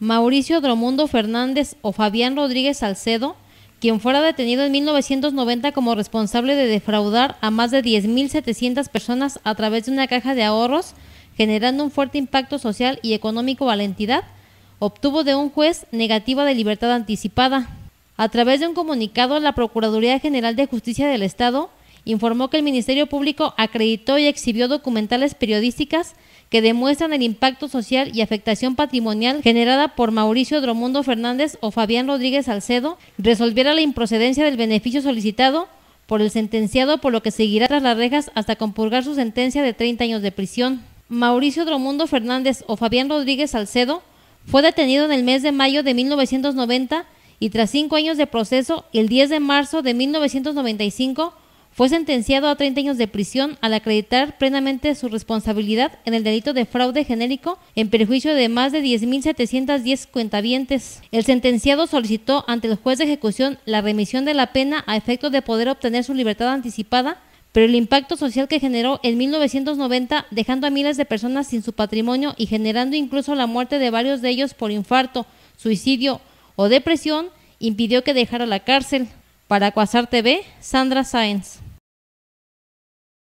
Mauricio Dromundo Fernández o Fabián Rodríguez Salcedo, quien fuera detenido en 1990 como responsable de defraudar a más de 10.700 personas a través de una caja de ahorros, generando un fuerte impacto social y económico a la entidad, obtuvo de un juez negativa de libertad anticipada. A través de un comunicado, la Procuraduría General de Justicia del Estado informó que el Ministerio Público acreditó y exhibió documentales periodísticas que demuestran el impacto social y afectación patrimonial generada por Mauricio Dromundo Fernández o Fabián Rodríguez Salcedo, resolviera la improcedencia del beneficio solicitado por el sentenciado, por lo que seguirá tras las rejas hasta compurgar su sentencia de 30 años de prisión. Mauricio Dromundo Fernández o Fabián Rodríguez Salcedo fue detenido en el mes de mayo de 1990 y tras cinco años de proceso, el 10 de marzo de 1995, fue sentenciado a 30 años de prisión al acreditar plenamente su responsabilidad en el delito de fraude genérico en perjuicio de más de 10.710 cuentavientes. El sentenciado solicitó ante el juez de ejecución la remisión de la pena a efecto de poder obtener su libertad anticipada pero el impacto social que generó en 1990, dejando a miles de personas sin su patrimonio y generando incluso la muerte de varios de ellos por infarto, suicidio o depresión, impidió que dejara la cárcel. Para Cuasar TV, Sandra Sáenz.